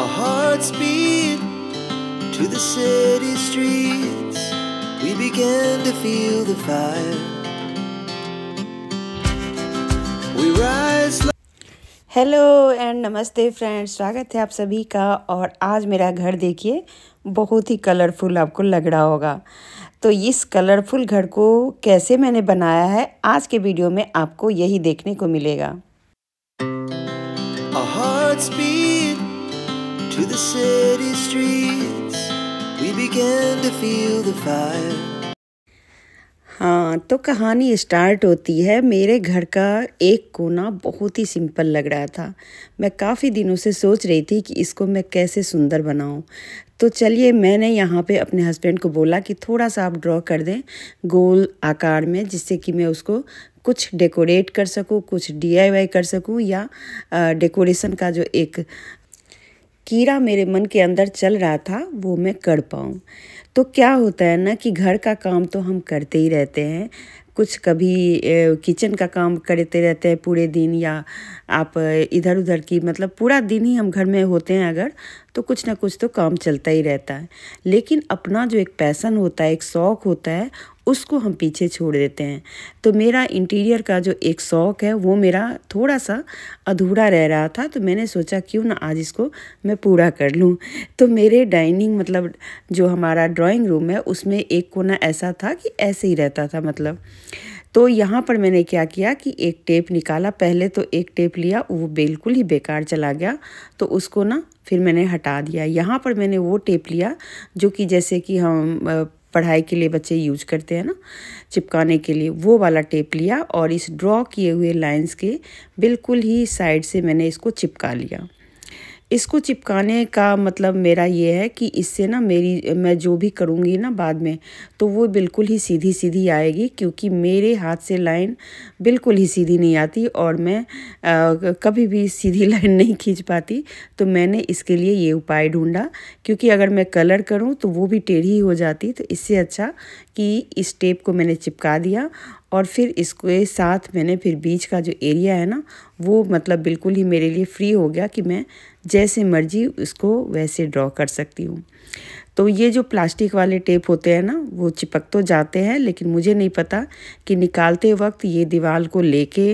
Our hearts beat to the city streets. We began to feel the fire. We rise like hello and नमस्ते friends स्वागत है आप सभी का और आज मेरा घर देखिए बहुत ही कलरफुल आपको लग रहा होगा तो इस कलरफुल घर को कैसे मैंने बनाया है आज के वीडियो में आपको यही देखने को मिलेगा to the city streets, we began to feel the fire. हाँ तो कहानी स्टार्ट होती है मेरे घर का एक कोना बहुत ही सिंपल लग रहा था मैं काफ़ी दिनों से सोच रही थी कि इसको मैं कैसे सुंदर बनाऊं तो चलिए मैंने यहाँ पे अपने हस्बैंड को बोला कि थोड़ा सा आप ड्रॉ कर दें गोल आकार में जिससे कि मैं उसको कुछ डेकोरेट कर सकूँ कुछ डीआईवाई कर सकूँ या डेकोरेशन का जो एक कीड़ा मेरे मन के अंदर चल रहा था वो मैं कर पाऊँ तो क्या होता है ना कि घर का काम तो हम करते ही रहते हैं कुछ कभी किचन का काम करते रहते हैं पूरे दिन या आप इधर उधर की मतलब पूरा दिन ही हम घर में होते हैं अगर तो कुछ ना कुछ तो काम चलता ही रहता है लेकिन अपना जो एक पैसन होता है एक शौक़ होता है उसको हम पीछे छोड़ देते हैं तो मेरा इंटीरियर का जो एक शौक़ है वो मेरा थोड़ा सा अधूरा रह रहा था तो मैंने सोचा क्यों ना आज इसको मैं पूरा कर लूँ तो मेरे डाइनिंग मतलब जो हमारा ड्राइंग रूम है उसमें एक कोना ऐसा था कि ऐसे ही रहता था मतलब तो यहाँ पर मैंने क्या किया कि एक टेप निकाला पहले तो एक टेप लिया वो बिल्कुल ही बेकार चला गया तो उसको ना फिर मैंने हटा दिया यहाँ पर मैंने वो टेप लिया जो कि जैसे कि हम पढ़ाई के लिए बच्चे यूज करते हैं ना चिपकाने के लिए वो वाला टेप लिया और इस ड्रॉ किए हुए लाइंस के बिल्कुल ही साइड से मैंने इसको चिपका लिया इसको चिपकाने का मतलब मेरा ये है कि इससे ना मेरी मैं जो भी करूँगी ना बाद में तो वो बिल्कुल ही सीधी सीधी आएगी क्योंकि मेरे हाथ से लाइन बिल्कुल ही सीधी नहीं आती और मैं आ, कभी भी सीधी लाइन नहीं खींच पाती तो मैंने इसके लिए ये उपाय ढूंढा क्योंकि अगर मैं कलर करूँ तो वो भी टेढ़ी हो जाती तो इससे अच्छा कि इस टेप को मैंने चिपका दिया और फिर इसके साथ मैंने फिर बीच का जो एरिया है ना वो मतलब बिल्कुल ही मेरे लिए फ्री हो गया कि मैं जैसे मर्जी उसको वैसे ड्रॉ कर सकती हूँ तो ये जो प्लास्टिक वाले टेप होते हैं ना वो चिपक तो जाते हैं लेकिन मुझे नहीं पता कि निकालते वक्त ये दीवार को लेके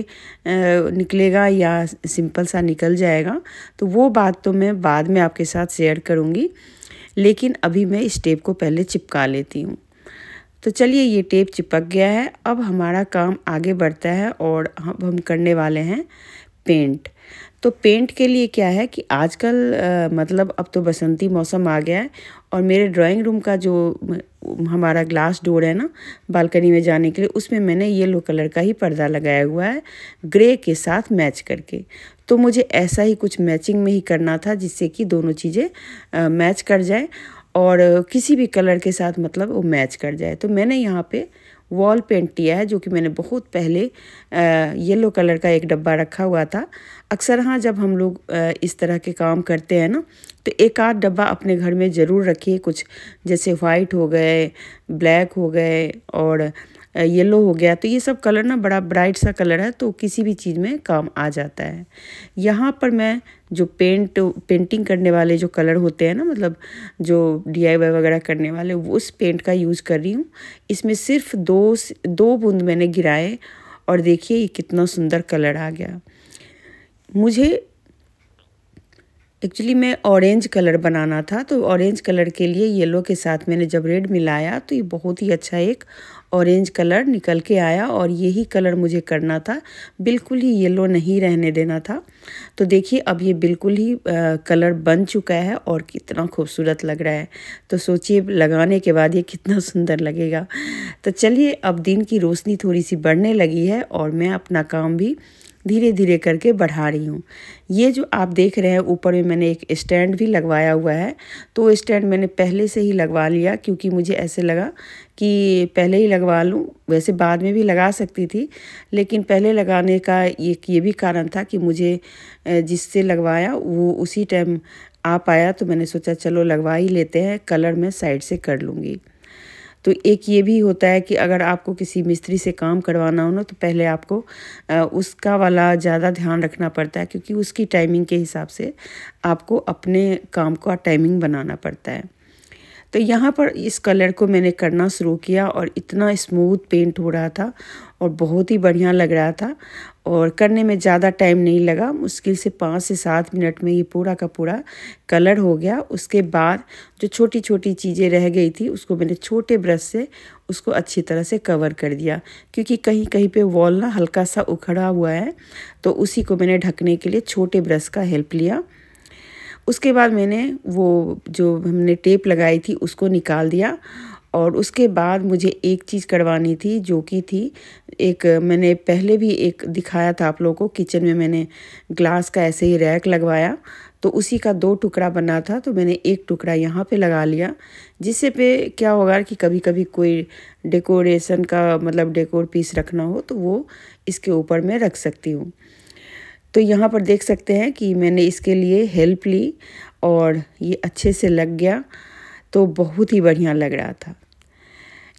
निकलेगा या सिंपल सा निकल जाएगा तो वो बात तो मैं बाद में आपके साथ शेयर करूँगी लेकिन अभी मैं इस टेप को पहले चिपका लेती हूँ तो चलिए ये टेप चिपक गया है अब हमारा काम आगे बढ़ता है और अब हम करने वाले हैं पेंट तो पेंट के लिए क्या है कि आजकल आ, मतलब अब तो बसंती मौसम आ गया है और मेरे ड्राइंग रूम का जो हमारा ग्लास डोर है ना बालकनी में जाने के लिए उसमें मैंने येलो कलर का ही पर्दा लगाया हुआ है ग्रे के साथ मैच करके तो मुझे ऐसा ही कुछ मैचिंग में ही करना था जिससे कि दोनों चीज़ें मैच कर जाएँ और किसी भी कलर के साथ मतलब वो मैच कर जाए तो मैंने यहाँ पे वॉल पेंट किया है जो कि मैंने बहुत पहले येलो कलर का एक डब्बा रखा हुआ था अक्सर हाँ जब हम लोग इस तरह के काम करते हैं ना तो एक आध डब्बा अपने घर में ज़रूर रखिए कुछ जैसे वाइट हो गए ब्लैक हो गए और येलो हो गया तो ये सब कलर ना बड़ा ब्राइट सा कलर है तो किसी भी चीज़ में काम आ जाता है यहाँ पर मैं जो पेंट पेंटिंग करने वाले जो कलर होते हैं ना मतलब जो डी वगैरह करने वाले उस पेंट का यूज़ कर रही हूँ इसमें सिर्फ दो दो बूंद मैंने गिराए और देखिए ये कितना सुंदर कलर आ गया मुझे एक्चुअली मैं ऑरेंज कलर बनाना था तो ऑरेंज कलर के लिए येलो के साथ मैंने जब रेड मिलाया तो ये बहुत ही अच्छा एक ऑरेंज कलर निकल के आया और यही कलर मुझे करना था बिल्कुल ही येलो नहीं रहने देना था तो देखिए अब ये बिल्कुल ही आ, कलर बन चुका है और कितना खूबसूरत लग रहा है तो सोचिए लगाने के बाद ये कितना सुंदर लगेगा तो चलिए अब दिन की रोशनी थोड़ी सी बढ़ने लगी है और मैं अपना काम भी धीरे धीरे करके बढ़ा रही हूँ ये जो आप देख रहे हैं ऊपर में मैंने एक स्टैंड भी लगवाया हुआ है तो स्टैंड मैंने पहले से ही लगवा लिया क्योंकि मुझे ऐसे लगा कि पहले ही लगवा लूँ वैसे बाद में भी लगा सकती थी लेकिन पहले लगाने का एक ये भी कारण था कि मुझे जिससे लगवाया वो उसी टाइम आ पाया तो मैंने सोचा चलो लगवा ही लेते हैं कलर मैं साइड से कर लूँगी तो एक ये भी होता है कि अगर आपको किसी मिस्त्री से काम करवाना हो ना तो पहले आपको उसका वाला ज़्यादा ध्यान रखना पड़ता है क्योंकि उसकी टाइमिंग के हिसाब से आपको अपने काम का टाइमिंग बनाना पड़ता है तो यहाँ पर इस कलर को मैंने करना शुरू किया और इतना स्मूथ पेंट हो रहा था और बहुत ही बढ़िया लग रहा था और करने में ज़्यादा टाइम नहीं लगा मुश्किल से पाँच से सात मिनट में ये पूरा का पूरा कलर हो गया उसके बाद जो छोटी छोटी चीज़ें रह गई थी उसको मैंने छोटे ब्रश से उसको अच्छी तरह से कवर कर दिया क्योंकि कहीं कहीं पे वॉल ना हल्का सा उखड़ा हुआ है तो उसी को मैंने ढकने के लिए छोटे ब्रश का हेल्प लिया उसके बाद मैंने वो जो हमने टेप लगाई थी उसको निकाल दिया और उसके बाद मुझे एक चीज़ करवानी थी जो कि थी एक मैंने पहले भी एक दिखाया था आप लोगों को किचन में मैंने ग्लास का ऐसे ही रैक लगवाया तो उसी का दो टुकड़ा बना था तो मैंने एक टुकड़ा यहाँ पे लगा लिया जिससे पे क्या होगा कि कभी कभी कोई डेकोरेशन का मतलब डेकोर पीस रखना हो तो वो इसके ऊपर मैं रख सकती हूँ तो यहाँ पर देख सकते हैं कि मैंने इसके लिए हेल्प ली और ये अच्छे से लग गया तो बहुत ही बढ़िया लग रहा था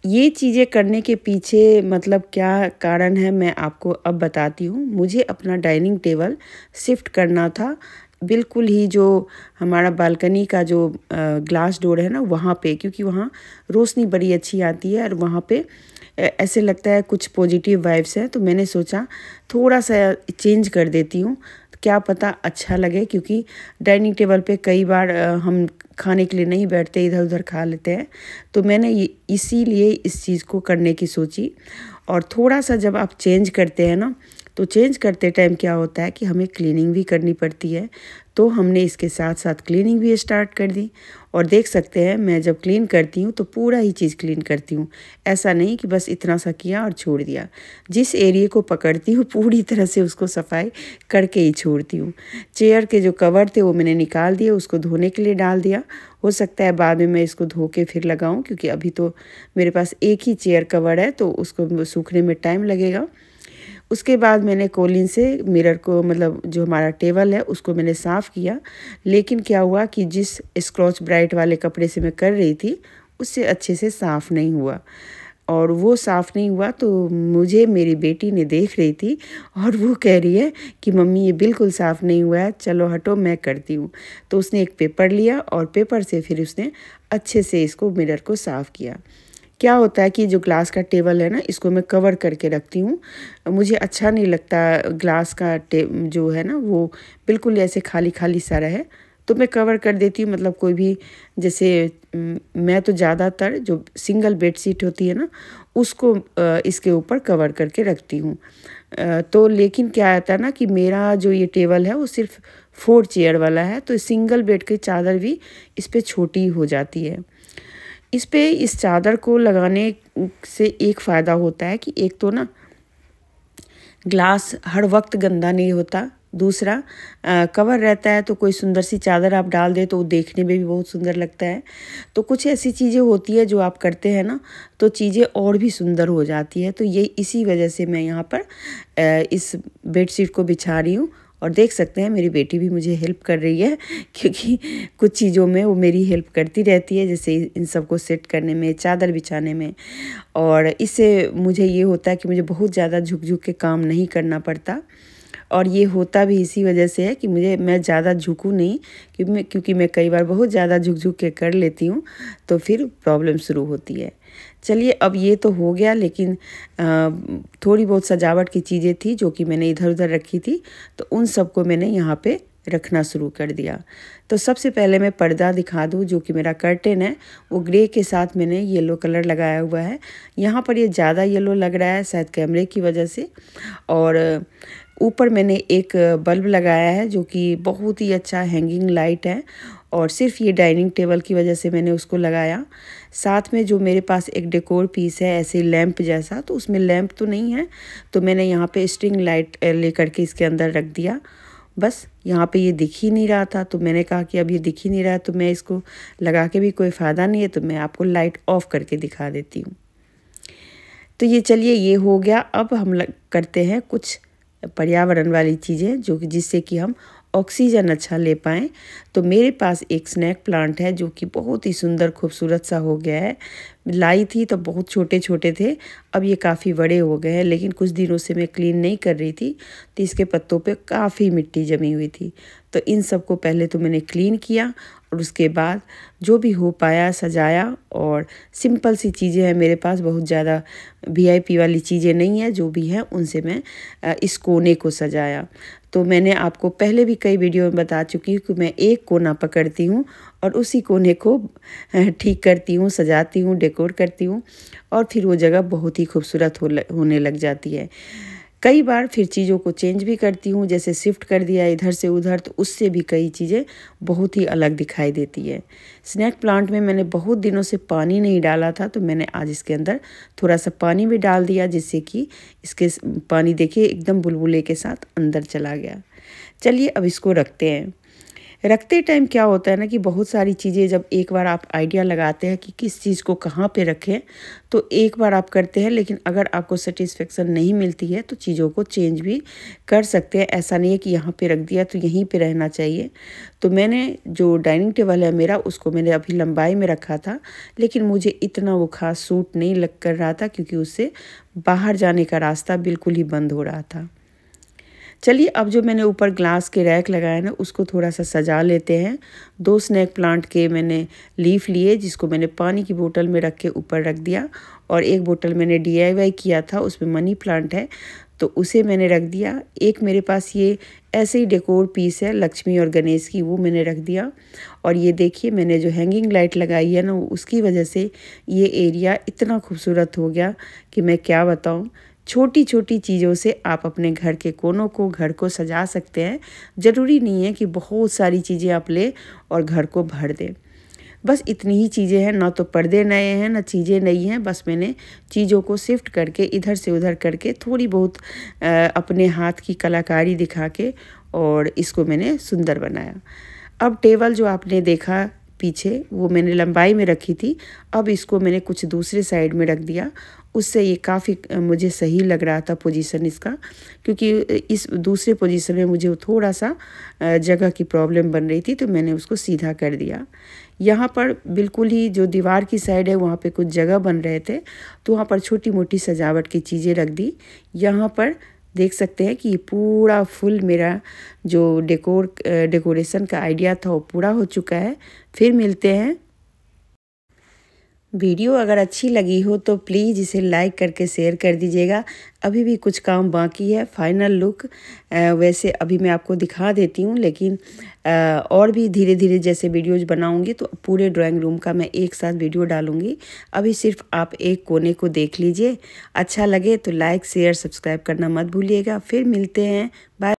ये चीज़ें करने के पीछे मतलब क्या कारण है मैं आपको अब बताती हूँ मुझे अपना डाइनिंग टेबल शिफ्ट करना था बिल्कुल ही जो हमारा बालकनी का जो ग्लास डोर है ना वहाँ पे क्योंकि वहाँ रोशनी बड़ी अच्छी आती है और वहाँ पे ऐसे लगता है कुछ पॉजिटिव वाइब्स है तो मैंने सोचा थोड़ा सा चेंज कर देती हूँ क्या पता अच्छा लगे क्योंकि डाइनिंग टेबल पे कई बार हम खाने के लिए नहीं बैठते इधर उधर खा लेते हैं तो मैंने इसीलिए इस चीज़ को करने की सोची और थोड़ा सा जब आप चेंज करते हैं ना तो चेंज करते टाइम क्या होता है कि हमें क्लीनिंग भी करनी पड़ती है तो हमने इसके साथ साथ क्लीनिंग भी स्टार्ट कर दी और देख सकते हैं मैं जब क्लीन करती हूँ तो पूरा ही चीज़ क्लीन करती हूँ ऐसा नहीं कि बस इतना सा किया और छोड़ दिया जिस एरिए को पकड़ती हूँ पूरी तरह से उसको सफाई करके ही छोड़ती हूँ चेयर के जो कवर थे वो मैंने निकाल दिए उसको धोने के लिए डाल दिया हो सकता है बाद में मैं इसको धो के फिर लगाऊँ क्योंकि अभी तो मेरे पास एक ही चेयर कवर है तो उसको सूखने में टाइम लगेगा उसके बाद मैंने कोलिन से मिरर को मतलब जो हमारा टेबल है उसको मैंने साफ़ किया लेकिन क्या हुआ कि जिस स्क्रॉच ब्राइट वाले कपड़े से मैं कर रही थी उससे अच्छे से साफ़ नहीं हुआ और वो साफ़ नहीं हुआ तो मुझे मेरी बेटी ने देख रही थी और वो कह रही है कि मम्मी ये बिल्कुल साफ़ नहीं हुआ है चलो हटो मैं करती हूँ तो उसने एक पेपर लिया और पेपर से फिर उसने अच्छे से इसको मिरर को साफ़ किया क्या होता है कि जो ग्लास का टेबल है ना इसको मैं कवर करके रखती हूँ मुझे अच्छा नहीं लगता ग्लास का टे जो है ना वो बिल्कुल ऐसे खाली खाली सा रहे तो मैं कवर कर देती हूँ मतलब कोई भी जैसे मैं तो ज़्यादातर जो सिंगल बेड शीट होती है ना उसको इसके ऊपर कवर करके रखती हूँ तो लेकिन क्या आता है ना कि मेरा जो ये टेबल है वो सिर्फ फोर चेयर वाला है तो सिंगल बेड की चादर भी इस पर छोटी हो जाती है इस पे इस चादर को लगाने से एक फ़ायदा होता है कि एक तो ना ग्लास हर वक्त गंदा नहीं होता दूसरा आ, कवर रहता है तो कोई सुंदर सी चादर आप डाल दें तो वो देखने में भी बहुत सुंदर लगता है तो कुछ ऐसी चीज़ें होती है जो आप करते हैं ना तो चीज़ें और भी सुंदर हो जाती है तो ये इसी वजह से मैं यहाँ पर आ, इस बेडशीट को बिछा रही हूँ और देख सकते हैं मेरी बेटी भी मुझे हेल्प कर रही है क्योंकि कुछ चीज़ों में वो मेरी हेल्प करती रहती है जैसे इन सबको सेट करने में चादर बिछाने में और इससे मुझे ये होता है कि मुझे बहुत ज़्यादा झुक झुक के काम नहीं करना पड़ता और ये होता भी इसी वजह से है कि मुझे मैं ज़्यादा झुकूँ नहीं क्योंकि मैं क्योंकि मैं कई बार बहुत ज़्यादा झुक झुक के कर लेती हूँ तो फिर प्रॉब्लम शुरू होती है चलिए अब ये तो हो गया लेकिन थोड़ी बहुत सजावट की चीज़ें थी जो कि मैंने इधर उधर रखी थी तो उन सबको मैंने यहाँ पे रखना शुरू कर दिया तो सबसे पहले मैं पर्दा दिखा दूँ जो कि मेरा कर्टेन है वो ग्रे के साथ मैंने येलो कलर लगाया हुआ है यहाँ पर ये यह ज़्यादा येलो लग रहा है शायद कैमरे की वजह से और ऊपर मैंने एक बल्ब लगाया है जो कि बहुत ही अच्छा हैंगिंग लाइट है और सिर्फ ये डाइनिंग टेबल की वजह से मैंने उसको लगाया साथ में जो मेरे पास एक डेकोर पीस है ऐसे लैंप जैसा तो उसमें लैंप तो नहीं है तो मैंने यहाँ पे स्ट्रिंग लाइट ले करके इसके अंदर रख दिया बस यहाँ पे ये दिख ही नहीं रहा था तो मैंने कहा कि अब ये दिख ही नहीं रहा तो मैं इसको लगा के भी कोई फ़ायदा नहीं है तो मैं आपको लाइट ऑफ करके दिखा देती हूँ तो ये चलिए ये हो गया अब हम करते हैं कुछ पर्यावरण वाली चीज़ें जो कि जिससे कि हम ऑक्सीजन अच्छा ले पाएँ तो मेरे पास एक स्नैक प्लांट है जो कि बहुत ही सुंदर खूबसूरत सा हो गया है लाई थी तो बहुत छोटे छोटे थे अब ये काफ़ी बड़े हो गए हैं लेकिन कुछ दिनों से मैं क्लीन नहीं कर रही थी तो इसके पत्तों पे काफ़ी मिट्टी जमी हुई थी तो इन सबको पहले तो मैंने क्लीन किया और उसके बाद जो भी हो पाया सजाया और सिंपल सी चीज़ें हैं मेरे पास बहुत ज़्यादा वीआईपी वाली चीज़ें नहीं है जो भी हैं उनसे मैं इस कोने को सजाया तो मैंने आपको पहले भी कई वीडियो में बता चुकी हूँ कि मैं एक कोना पकड़ती हूँ और उसी कोने को ठीक करती हूँ सजाती हूँ डेकोर करती हूँ और फिर वो जगह बहुत ही खूबसूरत हो होने लग जाती है कई बार फिर चीज़ों को चेंज भी करती हूँ जैसे शिफ्ट कर दिया इधर से उधर तो उससे भी कई चीज़ें बहुत ही अलग दिखाई देती है स्नैक प्लांट में मैंने बहुत दिनों से पानी नहीं डाला था तो मैंने आज इसके अंदर थोड़ा सा पानी भी डाल दिया जिससे कि इसके पानी देखिए एकदम बुलबुले के साथ अंदर चला गया चलिए अब इसको रखते हैं रखते टाइम क्या होता है ना कि बहुत सारी चीज़ें जब एक बार आप आइडिया लगाते हैं कि किस चीज़ को कहाँ पे रखें तो एक बार आप करते हैं लेकिन अगर आपको सेटिस्फेक्शन नहीं मिलती है तो चीज़ों को चेंज भी कर सकते हैं ऐसा नहीं है कि यहाँ पे रख दिया तो यहीं पे रहना चाहिए तो मैंने जो डाइनिंग टेबल है मेरा उसको मैंने अभी लंबाई में रखा था लेकिन मुझे इतना वो खास सूट नहीं लग कर रहा था क्योंकि उससे बाहर जाने का रास्ता बिल्कुल ही बंद हो रहा था चलिए अब जो मैंने ऊपर ग्लास के रैक लगाया ना उसको थोड़ा सा सजा लेते हैं दो स्नैक प्लांट के मैंने लीफ लिए जिसको मैंने पानी की बोतल में रख के ऊपर रख दिया और एक बोतल मैंने डी किया था उसमें मनी प्लांट है तो उसे मैंने रख दिया एक मेरे पास ये ऐसे ही डेकोर पीस है लक्ष्मी और गणेश की वो मैंने रख दिया और ये देखिए मैंने जो हैंगिंग लाइट लगाई है ना उसकी वजह से ये एरिया इतना खूबसूरत हो गया कि मैं क्या बताऊँ छोटी छोटी चीज़ों से आप अपने घर के कोनों को घर को सजा सकते हैं ज़रूरी नहीं है कि बहुत सारी चीज़ें आप लें और घर को भर दें बस इतनी ही चीज़ें हैं ना तो पर्दे नए हैं ना चीज़ें नई हैं बस मैंने चीज़ों को शिफ्ट करके इधर से उधर करके थोड़ी बहुत अपने हाथ की कलाकारी दिखा के और इसको मैंने सुंदर बनाया अब टेबल जो आपने देखा पीछे वो मैंने लंबाई में रखी थी अब इसको मैंने कुछ दूसरे साइड में रख दिया उससे ये काफ़ी मुझे सही लग रहा था पोजीशन इसका क्योंकि इस दूसरे पोजीशन में मुझे थोड़ा सा जगह की प्रॉब्लम बन रही थी तो मैंने उसको सीधा कर दिया यहाँ पर बिल्कुल ही जो दीवार की साइड है वहाँ पे कुछ जगह बन रहे थे तो वहाँ पर छोटी मोटी सजावट की चीज़ें रख दी यहाँ पर देख सकते हैं कि ये पूरा फुल मेरा जो डेकोर डेकोरेशन का आइडिया था वो पूरा हो चुका है फिर मिलते हैं वीडियो अगर अच्छी लगी हो तो प्लीज़ इसे लाइक करके शेयर कर दीजिएगा अभी भी कुछ काम बाकी है फाइनल लुक वैसे अभी मैं आपको दिखा देती हूँ लेकिन और भी धीरे धीरे जैसे वीडियोज बनाऊँगी तो पूरे ड्राइंग रूम का मैं एक साथ वीडियो डालूँगी अभी सिर्फ आप एक कोने को देख लीजिए अच्छा लगे तो लाइक शेयर सब्सक्राइब करना मत भूलिएगा फिर मिलते हैं बाय